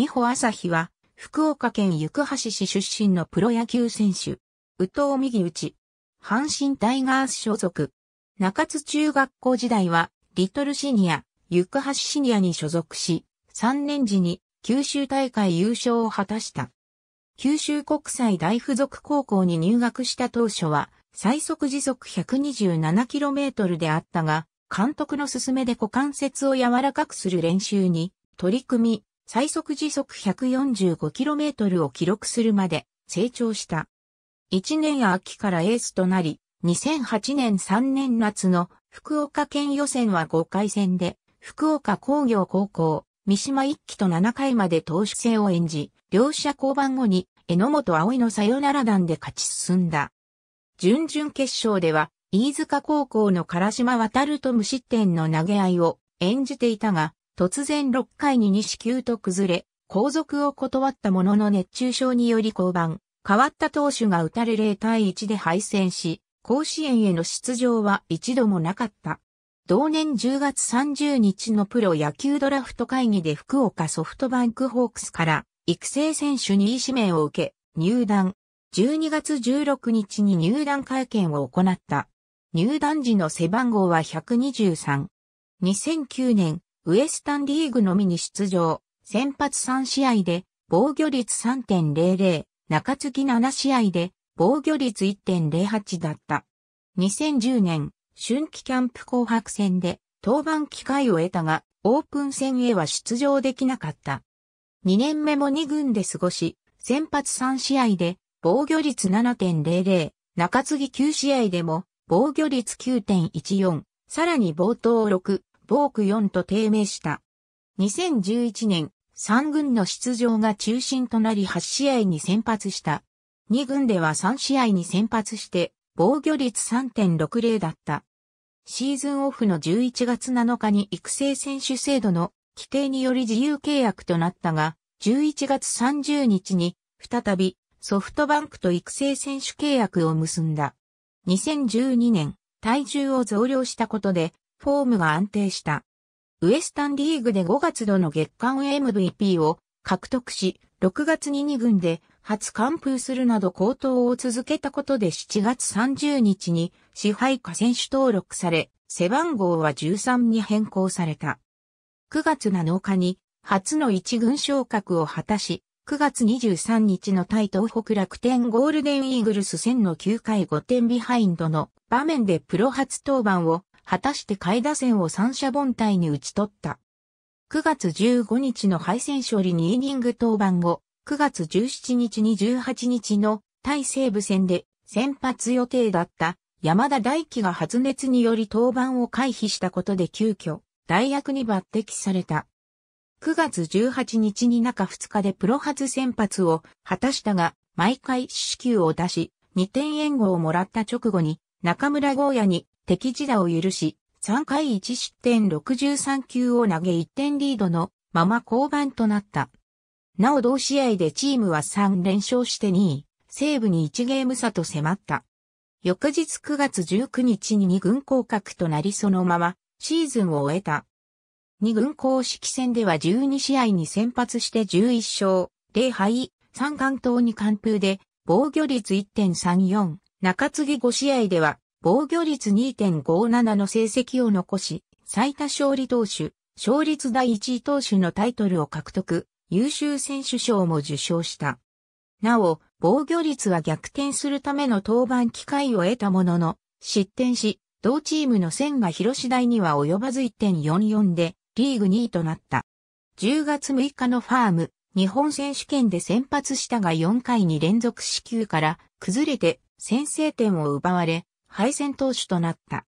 二歩朝日は、福岡県行橋市出身のプロ野球選手。宇藤右内。阪神タイガース所属。中津中学校時代は、リトルシニア、行橋シニアに所属し、3年時に九州大会優勝を果たした。九州国際大付属高校に入学した当初は、最速時速 127km であったが、監督の勧めで股関節を柔らかくする練習に取り組み、最速時速 145km を記録するまで成長した。1年秋からエースとなり、2008年3年夏の福岡県予選は5回戦で、福岡工業高校、三島一期と7回まで投手戦を演じ、両者交番後に、榎本葵のサヨナラ弾で勝ち進んだ。準々決勝では、飯塚高校の唐島渡ると無失点の投げ合いを演じていたが、突然6回に2球と崩れ、後続を断ったものの熱中症により降板、変わった投手が打たれ0対1で敗戦し、甲子園への出場は一度もなかった。同年10月30日のプロ野球ドラフト会議で福岡ソフトバンクホークスから育成選手に位指名を受け、入団。12月16日に入団会見を行った。入団時の背番号は123。2009年、ウエスタンリーグのみに出場、先発3試合で防御率3.00、中継ぎ7試合で防御率1.08だった。2010年、春季キャンプ紅白戦で登板機会を得たが、オープン戦へは出場できなかった。2年目も2軍で過ごし、先発3試合で防御率7.00、中継ぎ9試合でも防御率9.14、さらに冒頭6、ォーク4と低迷した。2011年、3軍の出場が中心となり8試合に先発した。2軍では3試合に先発して、防御率3.60だった。シーズンオフの11月7日に育成選手制度の規定により自由契約となったが、11月30日に再びソフトバンクと育成選手契約を結んだ。2012年、体重を増量したことでフォームが安定した。ウエスタンリーグで5月度の月間 MVP を獲得し、6月に2軍で初完封するなど高騰を続けたことで7月30日に支配下選手登録され、背番号は13に変更された。9月7日に初の一軍昇格を果たし、9月23日の対東北楽天ゴールデンイーグルス戦の9回5点ビハインドの場面でプロ初登板を果たして下位打線を三者凡退に打ち取った。9月15日の敗戦勝利2イニング登板後、9月17日に18日の対西部戦で先発予定だった山田大輝が発熱により登板を回避したことで急遽、代役に抜擢された。9月18日に中2日でプロ初先発を果たしたが、毎回四死球を出し、2点援護をもらった直後に、中村豪也に敵地打を許し、3回1失点63球を投げ1点リードのまま降板となった。なお同試合でチームは3連勝して2位、西武に1ゲーム差と迫った。翌日9月19日に2軍降格となりそのままシーズンを終えた。2軍公式戦では12試合に先発して11勝、0敗、3関東に完封で防御率1.34、中継ぎ5試合では防御率2.57の成績を残し、最多勝利投手、勝率第1位投手のタイトルを獲得、優秀選手賞も受賞した。なお、防御率は逆転するための登板機会を得たものの、失点し、同チームの線が広次第には及ばず1.44で、リーグ2位となった。10月6日のファーム、日本選手権で先発したが4回に連続死球から、崩れて先制点を奪われ、敗戦投手となった。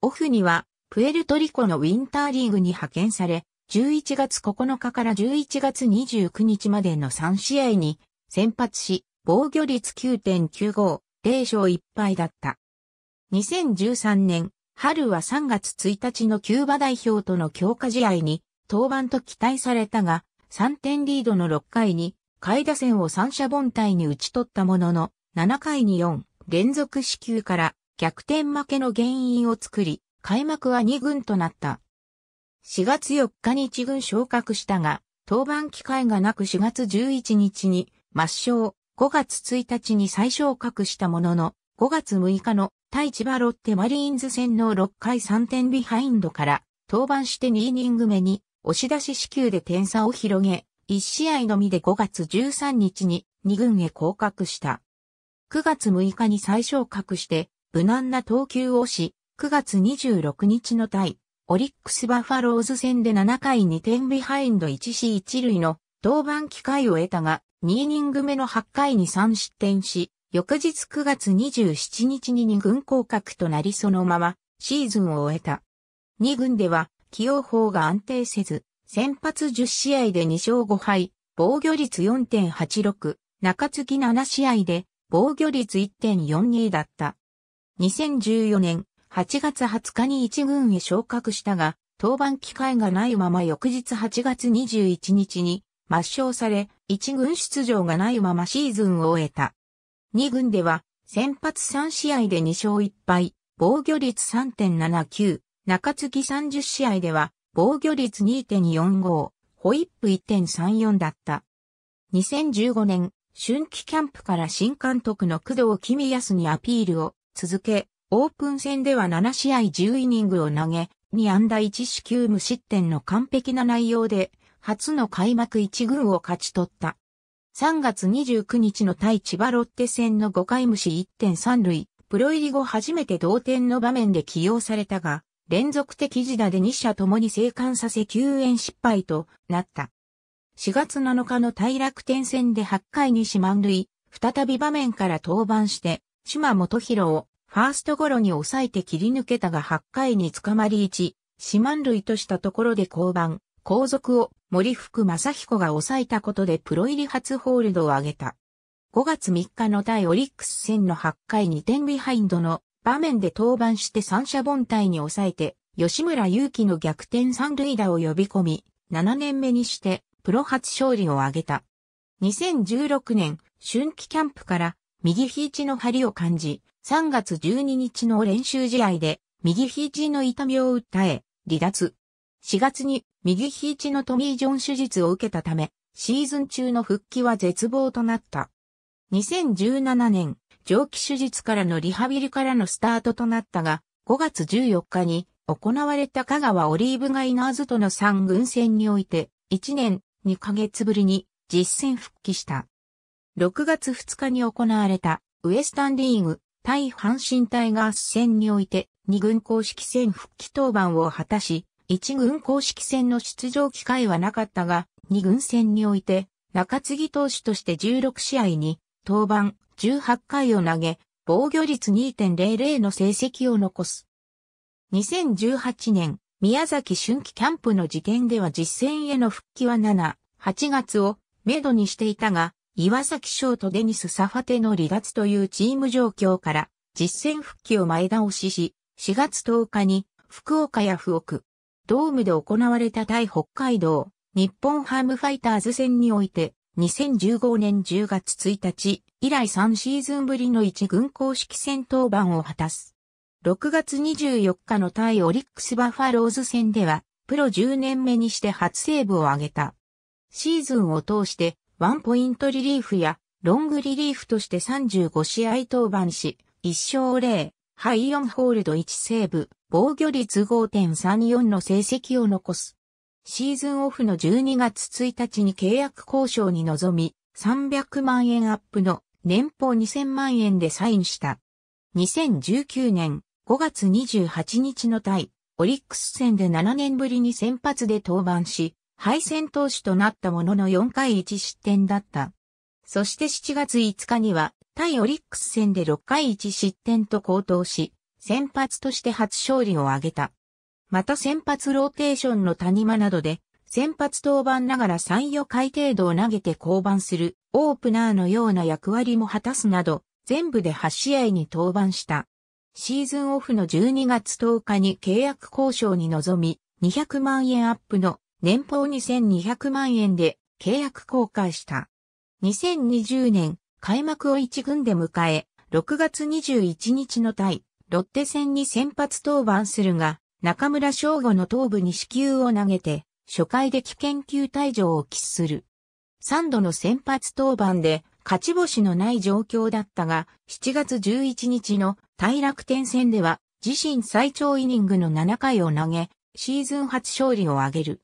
オフには、プエルトリコのウィンターリーグに派遣され、11月9日から11月29日までの3試合に先発し、防御率9.95、0勝1敗だった。2013年、春は3月1日のキューバ代表との強化試合に登板と期待されたが、3点リードの6回に、下位打線を三者凡退に打ち取ったものの、7回に4連続死球から逆転負けの原因を作り、開幕は2軍となった。4月4日に1軍昇格したが、登板機会がなく4月11日に抹消、5月1日に再昇格したものの、5月6日の対千葉ロッテマリーンズ戦の6回3点ビハインドから登板して2イニング目に押し出し支給で点差を広げ、1試合のみで5月13日に2軍へ降格した。9月6日に再昇格して無難な投球をし、9月26日の対、オリックスバファローズ戦で7回2点ビハインド1死1塁の登板機会を得たが、2イニング目の8回に3失点し、翌日9月27日に2軍降格となりそのままシーズンを終えた。2軍では起用法が安定せず、先発10試合で2勝5敗、防御率4.86、中継ぎ7試合で防御率1.42だった。2014年8月20日に一軍へ昇格したが、登板機会がないまま翌日8月21日に抹消され、一軍出場がないままシーズンを終えた。二軍では、先発3試合で2勝1敗、防御率3.79、中継ぎ30試合では、防御率2.45、ホイップ1.34だった。2015年、春季キャンプから新監督の工藤君康にアピールを続け、オープン戦では7試合10イニングを投げ、2安打1四球無失点の完璧な内容で、初の開幕1軍を勝ち取った。3月29日の対千葉ロッテ戦の5回無視1.3塁、プロ入り後初めて同点の場面で起用されたが、連続的自打で2者ともに生還させ救援失敗となった。4月7日の対楽天戦で8回に四満塁、再び場面から登板して、島本博をファーストゴロに抑えて切り抜けたが8回に捕まり1、四万類としたところで降板、後続を森福正彦が抑えたことでプロ入り初ホールドを挙げた。5月3日の対オリックス戦の8回2点ビハインドの場面で登板して三者凡退に抑えて、吉村祐希の逆転三塁打を呼び込み、7年目にしてプロ初勝利を挙げた。2016年、春季キャンプから右肘の張りを感じ、3月12日の練習試合で、右肘の痛みを訴え、離脱。4月に右肘のトミー・ジョン手術を受けたため、シーズン中の復帰は絶望となった。2017年、上記手術からのリハビリからのスタートとなったが、5月14日に行われた香川オリーブガイナーズとの3軍戦において、1年2ヶ月ぶりに実戦復帰した。6月2日に行われたウエスタンリーグ対阪神タイガース戦において2軍公式戦復帰登板を果たし、1軍公式戦の出場機会はなかったが、2軍戦において中継ぎ投手として16試合に登板18回を投げ、防御率2.00の成績を残す。2018年、宮崎春季キャンプの時点では実戦への復帰は7、8月をめどにしていたが、岩崎翔とデニス・サファテの離脱というチーム状況から実戦復帰を前倒しし、4月10日に福岡や福岡、ドームで行われた対北海道、日本ハムファイターズ戦において、2015年10月1日以来3シーズンぶりの1軍公式戦登板を果たす。6月24日の対オリックスバファローズ戦では、プロ10年目にして初セーブを挙げた。シーズンを通してワンポイントリリーフやロングリリーフとして35試合登板し、1勝0、オ4ホールド1セーブ、防御率5.34の成績を残す。シーズンオフの12月1日に契約交渉に臨み、300万円アップの年俸2000万円でサインした。2019年5月28日の対、オリックス戦で7年ぶりに先発で登板し、敗戦投手となったものの4回1失点だった。そして7月5日には、対オリックス戦で6回1失点と高騰し、先発として初勝利を挙げた。また先発ローテーションの谷間などで、先発登板ながら3、4回程度を投げて降板する、オープナーのような役割も果たすなど、全部で8試合に登板した。シーズンオフの12月10日に契約交渉に臨み、200万円アップの年俸2200万円で契約更改した。2020年、開幕を1軍で迎え、6月21日の対、ロッテ戦に先発登板するが、中村翔吾の頭部に死球を投げて、初回で危険球退場を喫する。3度の先発登板で、勝ち星のない状況だったが、7月11日の対楽天戦では、自身最長イニングの7回を投げ、シーズン初勝利を挙げる。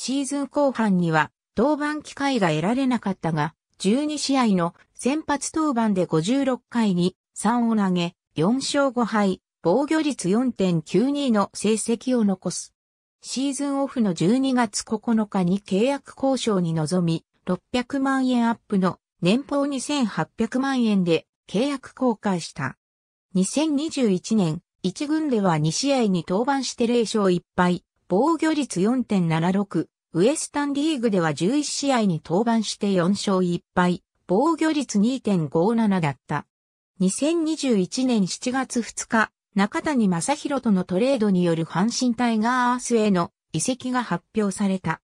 シーズン後半には登板機会が得られなかったが、12試合の先発登板で56回に3を投げ、4勝5敗、防御率4.92の成績を残す。シーズンオフの12月9日に契約交渉に臨み、600万円アップの年俸2800万円で契約更改した。2021年、1軍では2試合に登板して0勝1敗、防御率4.76、ウエスタンリーグでは11試合に登板して4勝1敗、防御率2.57だった。2021年7月2日、中谷正宏とのトレードによる阪神タイガースへの移籍が発表された。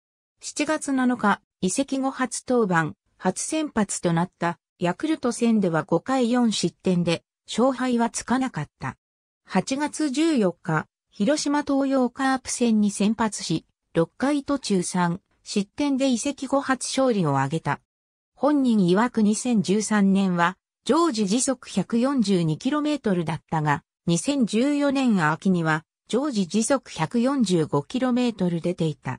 7月7日、移籍後初登板、初先発となったヤクルト戦では5回4失点で勝敗はつかなかった。8月14日、広島東洋カープ戦に先発し、6回途中3失点で移籍後初勝利を挙げた。本人曰く2013年は常時時速 142km だったが、2014年秋には常時時速 145km 出ていた。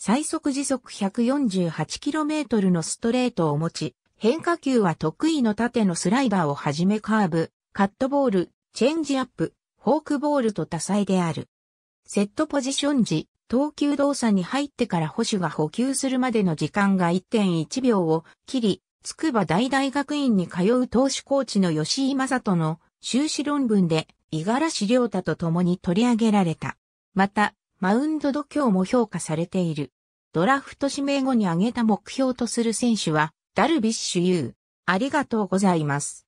最速時速 148km のストレートを持ち、変化球は得意の縦のスライダーをはじめカーブ、カットボール、チェンジアップ、フォークボールと多彩である。セットポジション時、投球動作に入ってから保守が補給するまでの時間が1.1秒を切り、筑波大大学院に通う投手コーチの吉井正人の修士論文で五十嵐亮太と共に取り上げられた。また、マウンド度胸も評価されている。ドラフト指名後に挙げた目標とする選手は、ダルビッシュ有。ありがとうございます。